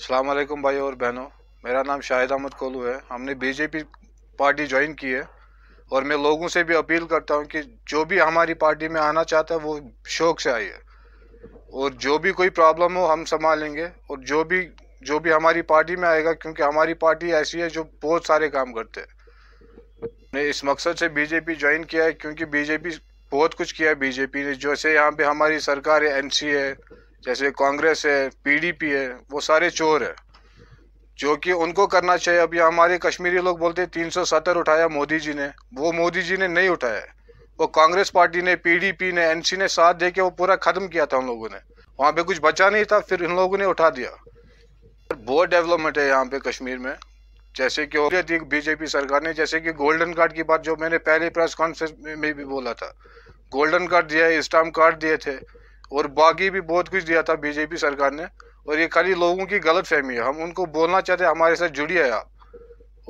अल्लाम भाई और बहनों मेरा नाम शाहिद अहमद कोलू है हमने बीजेपी पार्टी ज्वाइन की है और मैं लोगों से भी अपील करता हूं कि जो भी हमारी पार्टी में आना चाहता है वो शौक से आइए और जो भी कोई प्रॉब्लम हो हम संभालेंगे और जो भी जो भी हमारी पार्टी में आएगा क्योंकि हमारी पार्टी ऐसी है जो बहुत सारे काम करते हैं इस मकसद से बीजेपी ज्वाइन किया है क्योंकि बीजेपी बहुत कुछ किया है बीजेपी ने जैसे यहाँ पे हमारी सरकार है एनसी है जैसे कांग्रेस है पीडीपी है वो सारे चोर है जो कि उनको करना चाहिए अभी हमारे कश्मीरी लोग बोलते हैं तीन सौ सत्तर उठाया मोदी जी ने वो मोदी जी ने नहीं उठाया वो कांग्रेस पार्टी ने पीडीपी ने एनसी ने साथ दे के वो पूरा खत्म किया था उन लोगों ने वहाँ पे कुछ बचा नहीं था फिर इन लोगों ने उठा दिया बहुत डेवलपमेंट है यहाँ पे कश्मीर में जैसे कि हो बीजेपी सरकार ने जैसे कि गोल्डन कार्ड की बात जो मैंने पहले प्रेस कॉन्फ्रेंस में भी बोला था गोल्डन कार्ड दिया है स्टाम्प कार्ड दिए थे और बाकी भी बहुत कुछ दिया था बीजेपी सरकार ने और ये खाली लोगों की गलत फहमी है हम उनको बोलना चाहते हैं हमारे साथ जुड़िए आप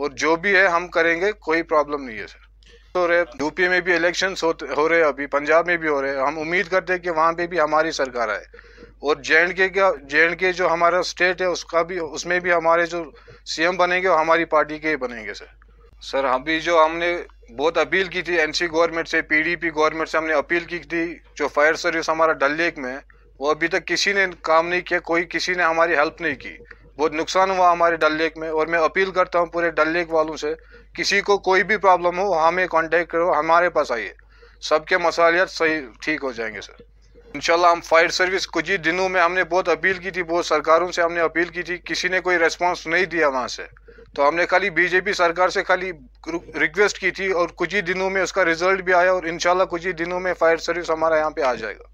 और जो भी है हम करेंगे कोई प्रॉब्लम नहीं है सर तो रहे यूपी में भी इलेक्शन हो रहे अभी पंजाब में भी हो रहे हैं हम उम्मीद करते हैं कि वहाँ पे भी हमारी सरकार आए और जे एंड के का जे एंड के जो हमारा स्टेट है उसका भी उसमें भी हमारे जो सीएम बनेंगे वो हमारी पार्टी के ही बनेंगे सर सर अभी जो हमने बहुत अपील की थी एनसी गवर्नमेंट से पीडीपी गवर्नमेंट से हमने अपील की थी जो फायर सर्विस हमारा डल लेक में वो अभी तक किसी ने काम नहीं किया कोई किसी ने हमारी हेल्प नहीं की बहुत नुकसान हुआ हमारे डल लेक में और मैं अपील करता हूँ पूरे डल लेक वालों से किसी को कोई भी प्रॉब्लम हो हमें कॉन्टेक्ट करो हमारे पास आइए सबके मसालियात सही ठीक हो जाएंगे सर इंशाल्लाह हम फायर सर्विस कुछ ही दिनों में हमने बहुत अपील की थी बहुत सरकारों से हमने अपील की थी किसी ने कोई रेस्पॉन्स नहीं दिया वहाँ से तो हमने खाली बीजेपी सरकार से खाली रिक्वेस्ट की थी और कुछ ही दिनों में उसका रिजल्ट भी आया और इनशाला कुछ ही दिनों में फायर सर्विस हमारा यहाँ पे आ जाएगा